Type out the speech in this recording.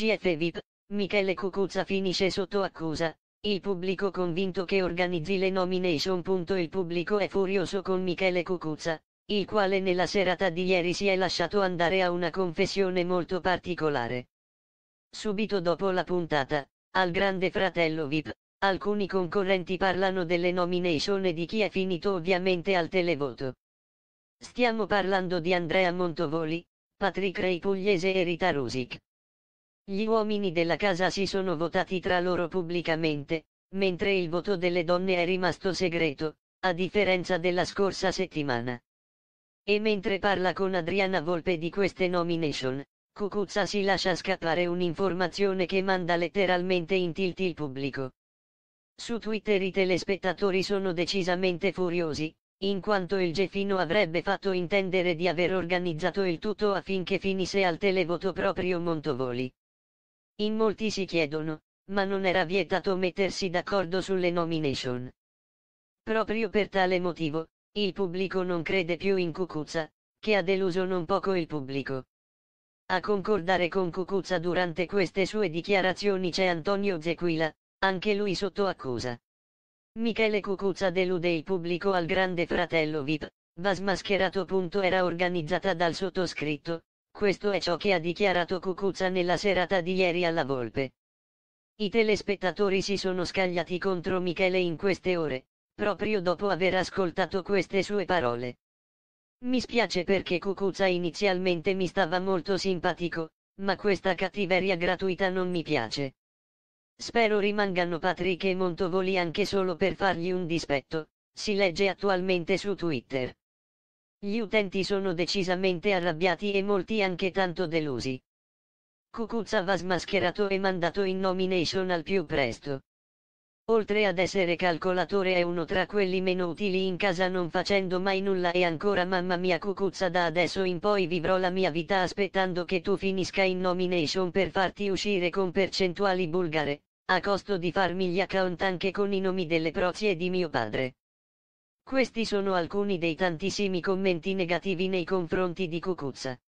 GF VIP, Michele Cucuzza finisce sotto accusa, il pubblico convinto che organizzi le nomination. Il pubblico è furioso con Michele Cucuzza, il quale nella serata di ieri si è lasciato andare a una confessione molto particolare. Subito dopo la puntata, al Grande Fratello VIP, alcuni concorrenti parlano delle nomination e di chi è finito ovviamente al televoto. Stiamo parlando di Andrea Montovoli, Patrick Rei Pugliese e Rita Rusic. Gli uomini della casa si sono votati tra loro pubblicamente, mentre il voto delle donne è rimasto segreto, a differenza della scorsa settimana. E mentre parla con Adriana Volpe di queste nomination, Cucuzza si lascia scappare un'informazione che manda letteralmente in tilt il pubblico. Su Twitter i telespettatori sono decisamente furiosi, in quanto il Gefino avrebbe fatto intendere di aver organizzato il tutto affinché finisse al televoto proprio Montovoli, in molti si chiedono, ma non era vietato mettersi d'accordo sulle nomination. Proprio per tale motivo, il pubblico non crede più in Cucuzza, che ha deluso non poco il pubblico. A concordare con Cucuzza durante queste sue dichiarazioni c'è Antonio Zequila, anche lui sotto accusa. Michele Cucuzza delude il pubblico al grande fratello VIP, va smascherato. Era organizzata dal sottoscritto, questo è ciò che ha dichiarato Cucuzza nella serata di ieri alla Volpe. I telespettatori si sono scagliati contro Michele in queste ore, proprio dopo aver ascoltato queste sue parole. Mi spiace perché Cucuzza inizialmente mi stava molto simpatico, ma questa cattiveria gratuita non mi piace. Spero rimangano Patrick e Montovoli anche solo per fargli un dispetto, si legge attualmente su Twitter. Gli utenti sono decisamente arrabbiati e molti anche tanto delusi. Cucuzza va smascherato e mandato in nomination al più presto. Oltre ad essere calcolatore è uno tra quelli meno utili in casa non facendo mai nulla e ancora mamma mia Cucuzza da adesso in poi vivrò la mia vita aspettando che tu finisca in nomination per farti uscire con percentuali bulgare, a costo di farmi gli account anche con i nomi delle prozie di mio padre. Questi sono alcuni dei tantissimi commenti negativi nei confronti di Cucuzza.